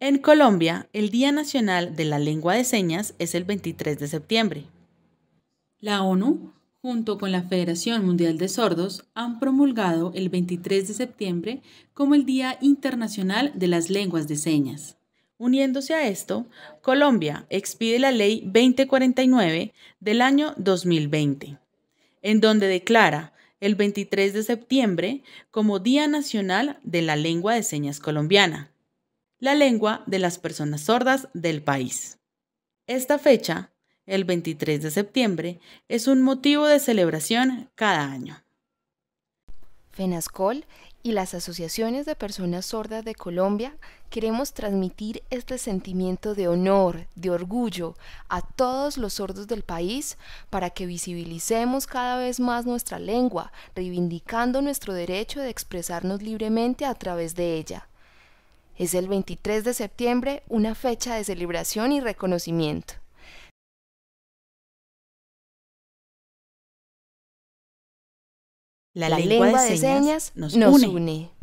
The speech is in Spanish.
En Colombia, el Día Nacional de la Lengua de Señas es el 23 de septiembre. La ONU, junto con la Federación Mundial de Sordos, han promulgado el 23 de septiembre como el Día Internacional de las Lenguas de Señas. Uniéndose a esto, Colombia expide la Ley 2049 del año 2020, en donde declara el 23 de septiembre como Día Nacional de la Lengua de Señas Colombiana la lengua de las personas sordas del país. Esta fecha, el 23 de septiembre, es un motivo de celebración cada año. FENASCOL y las asociaciones de personas sordas de Colombia queremos transmitir este sentimiento de honor, de orgullo a todos los sordos del país para que visibilicemos cada vez más nuestra lengua, reivindicando nuestro derecho de expresarnos libremente a través de ella. Es el 23 de septiembre una fecha de celebración y reconocimiento. La, lengua, de señas, nos une.